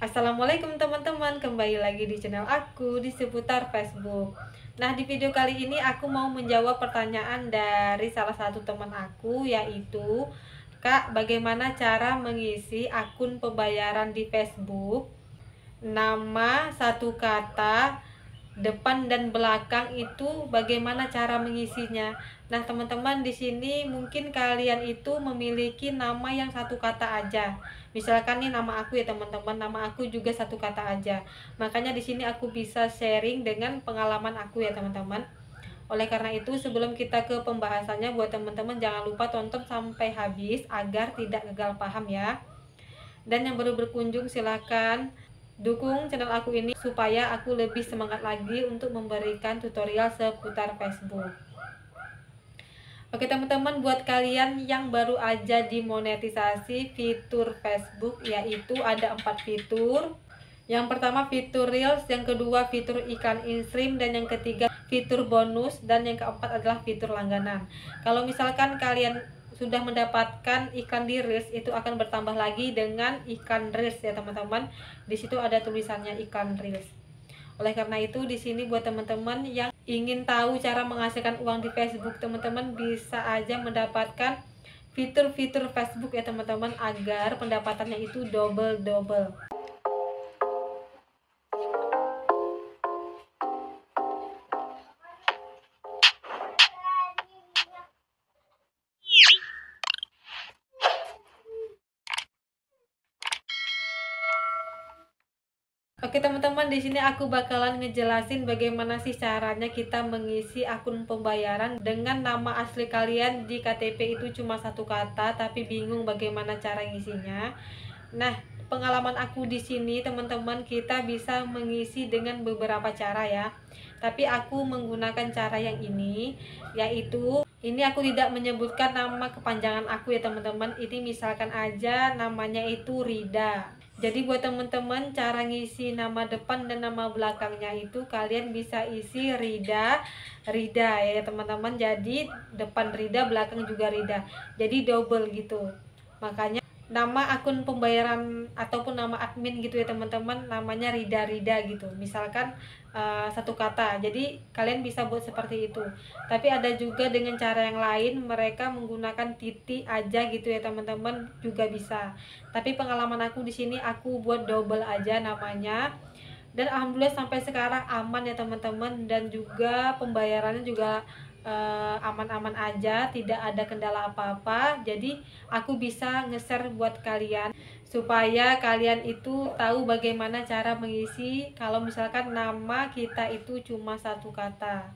Assalamualaikum teman-teman, kembali lagi di channel aku di seputar Facebook Nah di video kali ini aku mau menjawab pertanyaan dari salah satu teman aku yaitu Kak bagaimana cara mengisi akun pembayaran di Facebook Nama satu kata depan dan belakang itu bagaimana cara mengisinya. Nah, teman-teman di sini mungkin kalian itu memiliki nama yang satu kata aja. Misalkan nih nama aku ya teman-teman, nama aku juga satu kata aja. Makanya di sini aku bisa sharing dengan pengalaman aku ya teman-teman. Oleh karena itu, sebelum kita ke pembahasannya buat teman-teman jangan lupa tonton sampai habis agar tidak gagal paham ya. Dan yang baru berkunjung silakan. Dukung channel aku ini supaya aku lebih semangat lagi untuk memberikan tutorial seputar Facebook. Oke teman-teman, buat kalian yang baru aja dimonetisasi fitur Facebook yaitu ada empat fitur. Yang pertama fitur Reels, yang kedua fitur ikan in stream dan yang ketiga fitur bonus dan yang keempat adalah fitur langganan. Kalau misalkan kalian sudah mendapatkan ikan diris itu akan bertambah lagi dengan ikan rilis ya teman-teman di situ ada tulisannya ikan rilis oleh karena itu di sini buat teman-teman yang ingin tahu cara menghasilkan uang di Facebook teman-teman bisa aja mendapatkan fitur-fitur Facebook ya teman-teman agar pendapatannya itu double double Oke teman-teman di sini aku bakalan ngejelasin bagaimana sih caranya kita mengisi akun pembayaran dengan nama asli kalian di KTP itu cuma satu kata tapi bingung bagaimana cara ngisinya. Nah pengalaman aku di sini teman-teman kita bisa mengisi dengan beberapa cara ya. Tapi aku menggunakan cara yang ini yaitu ini aku tidak menyebutkan nama kepanjangan aku ya teman-teman. Ini misalkan aja namanya itu Rida jadi buat teman-teman cara ngisi nama depan dan nama belakangnya itu kalian bisa isi Rida, Rida ya teman-teman. Jadi depan Rida, belakang juga Rida. Jadi double gitu. Makanya nama akun pembayaran ataupun nama admin gitu ya teman-teman namanya Rida Rida gitu misalkan uh, satu kata jadi kalian bisa buat seperti itu tapi ada juga dengan cara yang lain mereka menggunakan titik aja gitu ya teman-teman juga bisa tapi pengalaman aku di sini aku buat double aja namanya dan alhamdulillah sampai sekarang aman ya teman-teman dan juga pembayarannya juga Eh, aman-aman uh, aja, tidak ada kendala apa-apa. Jadi aku bisa nge-share buat kalian supaya kalian itu tahu bagaimana cara mengisi kalau misalkan nama kita itu cuma satu kata.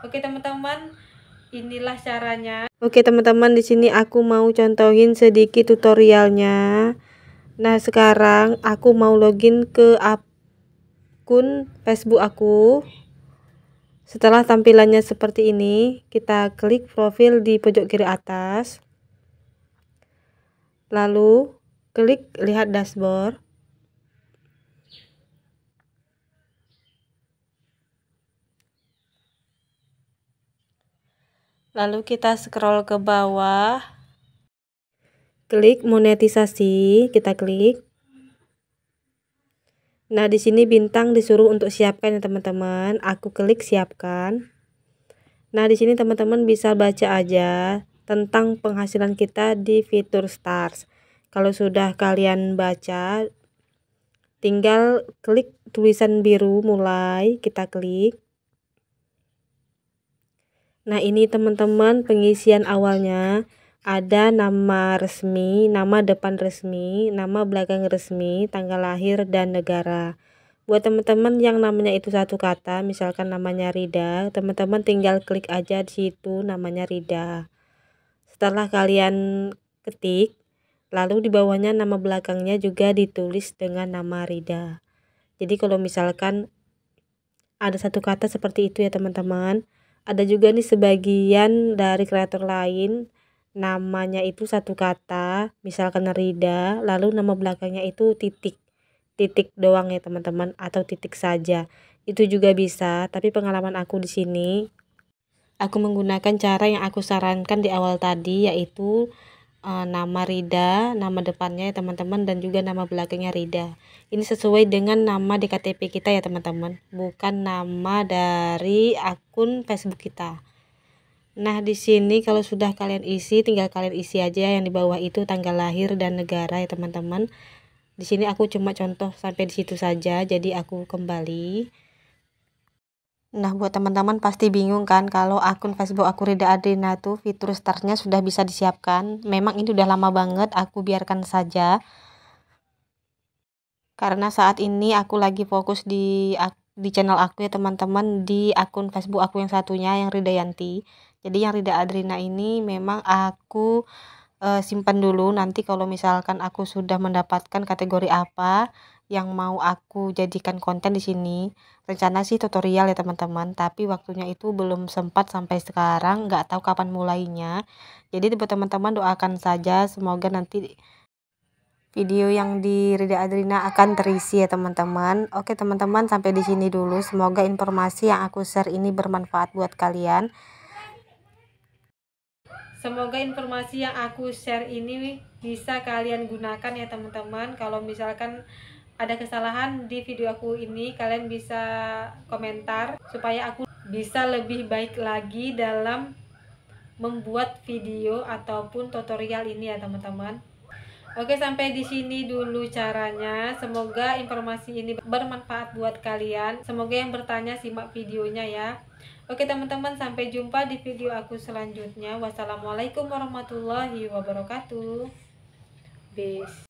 Oke teman-teman, inilah caranya. Oke teman-teman, di sini aku mau contohin sedikit tutorialnya. Nah sekarang aku mau login ke akun Facebook aku. Setelah tampilannya seperti ini, kita klik profil di pojok kiri atas. Lalu, klik lihat dashboard. Lalu kita scroll ke bawah. Klik monetisasi, kita klik. Nah, di sini bintang disuruh untuk siapkan ya, teman-teman. Aku klik siapkan. Nah, di sini teman-teman bisa baca aja tentang penghasilan kita di fitur stars. Kalau sudah kalian baca, tinggal klik tulisan biru mulai, kita klik. Nah, ini teman-teman pengisian awalnya ada nama resmi, nama depan resmi, nama belakang resmi, tanggal lahir, dan negara. Buat teman-teman yang namanya itu satu kata, misalkan namanya Rida, teman-teman tinggal klik aja di situ namanya Rida. Setelah kalian ketik, lalu di bawahnya nama belakangnya juga ditulis dengan nama Rida. Jadi kalau misalkan ada satu kata seperti itu ya teman-teman, ada juga nih sebagian dari kreator lain namanya itu satu kata, misalkan Rida, lalu nama belakangnya itu titik. Titik doang ya teman-teman atau titik saja. Itu juga bisa, tapi pengalaman aku di sini aku menggunakan cara yang aku sarankan di awal tadi yaitu uh, nama Rida, nama depannya ya teman-teman dan juga nama belakangnya Rida. Ini sesuai dengan nama di KTP kita ya teman-teman, bukan nama dari akun Facebook kita. Nah, di sini kalau sudah kalian isi, tinggal kalian isi aja yang di bawah itu tanggal lahir dan negara ya, teman-teman. Di sini aku cuma contoh sampai di situ saja, jadi aku kembali. Nah, buat teman-teman pasti bingung kan kalau akun Facebook aku Rida Adrina tuh fitur startnya sudah bisa disiapkan. Memang ini udah lama banget, aku biarkan saja. Karena saat ini aku lagi fokus di di channel aku ya teman-teman di akun Facebook aku yang satunya yang rida yanti jadi yang Rida Adrina ini memang aku e, simpan dulu nanti kalau misalkan aku sudah mendapatkan kategori apa yang mau aku jadikan konten di sini rencana sih tutorial ya teman-teman tapi waktunya itu belum sempat sampai sekarang nggak tahu kapan mulainya jadi buat teman-teman doakan saja semoga nanti video yang di Rida Adrina akan terisi ya teman-teman. Oke teman-teman sampai di sini dulu. Semoga informasi yang aku share ini bermanfaat buat kalian. Semoga informasi yang aku share ini bisa kalian gunakan ya teman-teman. Kalau misalkan ada kesalahan di video aku ini, kalian bisa komentar supaya aku bisa lebih baik lagi dalam membuat video ataupun tutorial ini ya teman-teman. Oke, sampai di sini dulu caranya. Semoga informasi ini bermanfaat buat kalian. Semoga yang bertanya simak videonya ya. Oke, teman-teman, sampai jumpa di video aku selanjutnya. Wassalamualaikum warahmatullahi wabarakatuh. Peace.